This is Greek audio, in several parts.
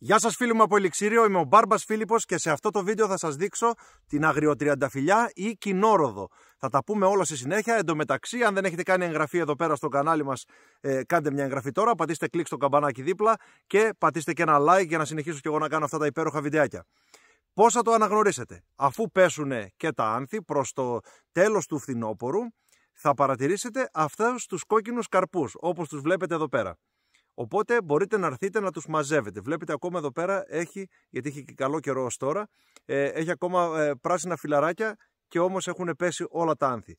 Γεια σας φίλοι μου από Ελιξίριο, είμαι ο Μπάρμπας Φίλιππος και σε αυτό το βίντεο θα σας δείξω την αγριοτριανταφυλιά ή κοινόροδο. Θα τα πούμε όλα στη συνέχεια. Εν αν δεν έχετε κάνει εγγραφή εδώ πέρα στο κανάλι μας, ε, κάντε μια εγγραφή τώρα, πατήστε κλικ στο καμπανάκι δίπλα και πατήστε και ένα like για να συνεχίσω και εγώ να κάνω αυτά τα υπέροχα βιντεάκια. Πώς θα το αναγνωρίσετε. Αφού πέσουν και τα άνθη προς το τέλος του φθινόπωρου, θα παρατηρήσετε αυτούς τους κόκκινους καρπούς, όπως τους βλέπετε εδώ πέρα. Οπότε μπορείτε να έρθετε να τους μαζεύετε. Βλέπετε ακόμα εδώ πέρα έχει, γιατί έχει καλό καιρό ως τώρα, ε, έχει ακόμα ε, πράσινα φυλαράκια και όμως έχουν πέσει όλα τα άνθη.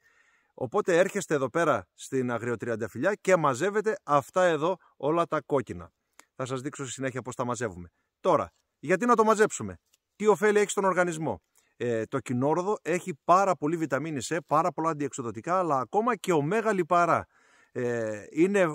Οπότε έρχεστε εδώ πέρα στην αγριοτριανταφυλιά και μαζεύετε αυτά εδώ όλα τα κόκκινα. Θα σας δείξω στη συνέχεια πώς τα μαζεύουμε. Τώρα, γιατί να το μαζέψουμε. Τι ωφέλη έχει στον οργανισμό. Ε, το κοινόροδο έχει πάρα πολύ βιταμίνη C, πάρα πολλά αντιεξοδοτικά, αλλά ακόμα και ωμέγα λιπαρά. Ε, είναι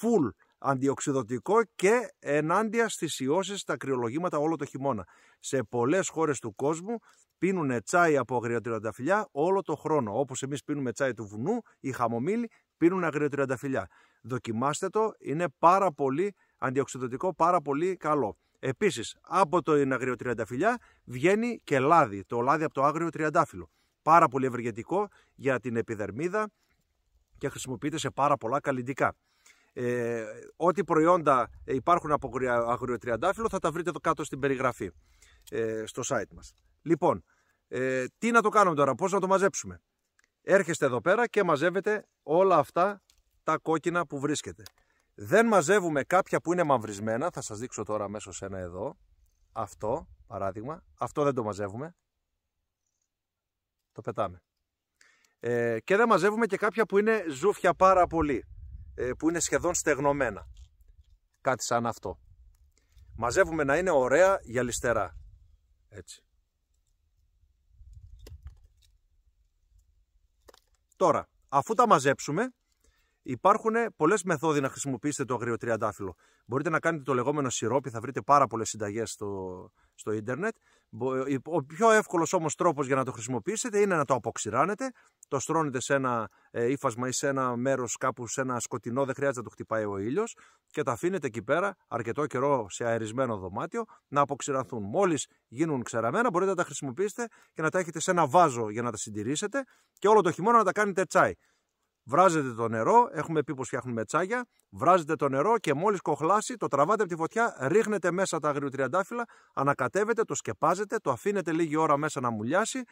full αντιοξυδοτικό και ενάντια στις ιώσεις στα κρυολογήματα όλο το χειμώνα. Σε πολλές χώρες του κόσμου πίνουν τσάι από αγριοτριανταφυλλιά όλο το χρόνο. Όπως εμείς πίνουμε τσάι του βουνού, οι χαμομήλοι πίνουν αγριοτριανταφυλλιά. Δοκιμάστε το, είναι πάρα πολύ αντιοξυδοτικό, πάρα πολύ καλό. Επίσης, από το αγριοτριανταφυλλιά βγαίνει και λάδι, το λάδι από το άγριο τριαντάφυλλο. Πάρα πολύ ευεργετικό για την επιδερμίδα και χρησιμοποιείται σε πάρα πολλά καλλιντικά. Ε, ό,τι προϊόντα υπάρχουν από αγριοτριαντάφυλλο θα τα βρείτε εδώ κάτω στην περιγραφή ε, στο site μας. Λοιπόν, ε, τι να το κάνουμε τώρα, πώς να το μαζέψουμε. Έρχεστε εδώ πέρα και μαζεύετε όλα αυτά τα κόκκινα που βρίσκετε. Δεν μαζεύουμε κάποια που είναι μαυρισμένα, θα σας δείξω τώρα μέσω ένα εδώ. Αυτό, παράδειγμα, αυτό δεν το μαζεύουμε. Το πετάμε. Ε, και δεν μαζεύουμε και κάποια που είναι ζούφια πάρα πολύ. Ε, που είναι σχεδόν στεγνωμένα. Κάτι σαν αυτό. Μαζεύουμε να είναι ωραία γυαλιστερά. Έτσι. Τώρα, αφού τα μαζέψουμε, υπάρχουν πολλές μεθόδοι να χρησιμοποιήσετε το αγριοτριαντάφυλλο. Μπορείτε να κάνετε το λεγόμενο σιρόπι, θα βρείτε πάρα πολλές συνταγές στο, στο ίντερνετ. Ε, ο πιο εύκολος όμως τρόπος για να το χρησιμοποιήσετε είναι να το αποξηράνετε, το στρώνετε σε ένα ε, ύφασμα ή σε ένα μέρος κάπου σε ένα σκοτεινό, δεν χρειάζεται να το χτυπάει ο ήλιος και τα αφήνετε εκεί πέρα αρκετό καιρό σε αερισμένο δωμάτιο να αποξηραθούν. Μόλις γίνουν ξεραμένα μπορείτε να τα χρησιμοποιήσετε και να τα έχετε σε ένα βάζο για να τα συντηρήσετε και όλο το χειμώνα να τα κάνετε τσάι. Βράζετε το νερό, έχουμε πει πως φτιάχνουμε τσάγια. βράζετε το νερό και μόλις κοχλάσει, το τραβάτε από τη φωτιά, ρίχνετε μέσα τα αγριοτριαντάφυλλα, ανακατεύετε, το σκεπάζετε, το αφήνετε λίγη ώρα μέσα να μουλιάσει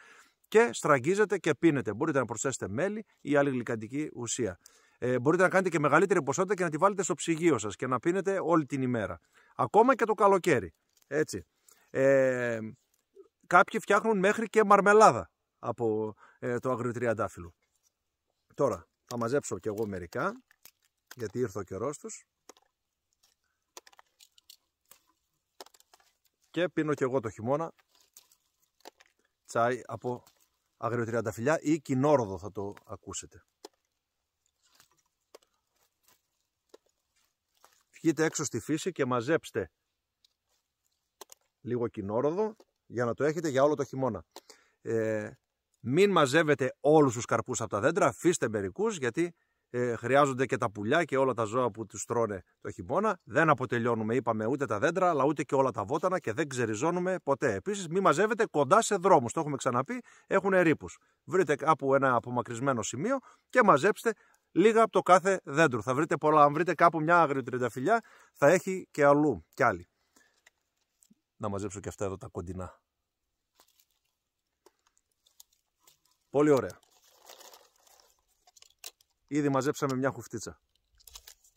και στραγγίζετε και πίνετε. Μπορείτε να προσθέσετε μέλι ή άλλη γλυκαντική ουσία. Ε, μπορείτε να κάνετε και μεγαλύτερη ποσότητα και να τη βάλετε στο ψυγείο σας και να πίνετε όλη την ημέρα. Ακόμα και το καλοκαίρι. Έτσι. Ε, κάποιοι φτιάχνουν μέχρι και μαρμελάδα από ε, το αγριοτριαντάφυλλο. Τώρα, θα μαζέψω και εγώ μερικά, γιατί ήρθε ο καιρός τους. Και πίνω και εγώ το χειμώνα τσάι από φιλιά ή κοινόροδο θα το ακούσετε. Βγείτε έξω στη φύση και μαζέψτε λίγο κοινόροδο για να το έχετε για όλο το χειμώνα. Ε, μην μαζεύετε όλους τους καρπούς από τα δέντρα, αφήστε μερικούς γιατί ε, χρειάζονται και τα πουλιά και όλα τα ζώα που τους τρώνε το χειμώνα. Δεν αποτελειώνουμε, είπαμε, ούτε τα δέντρα, αλλά ούτε και όλα τα βότανα και δεν ξεριζώνουμε ποτέ. Επίσης, μην μαζεύετε κοντά σε δρόμους. Το έχουμε ξαναπεί, έχουν ρήπου. Βρείτε κάπου ένα απομακρυσμένο σημείο και μαζέψτε λίγα από το κάθε δέντρο. Θα βρείτε πολλά. Αν βρείτε κάπου μια αγριοτριανταφυλιά, θα έχει και αλλού κι άλλη. Να μαζέψω και αυτά εδώ τα κοντινά. Πολύ ωραία. Ήδη μαζέψαμε μια χουφτίτσα.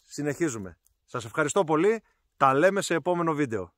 Συνεχίζουμε. Σας ευχαριστώ πολύ. Τα λέμε σε επόμενο βίντεο.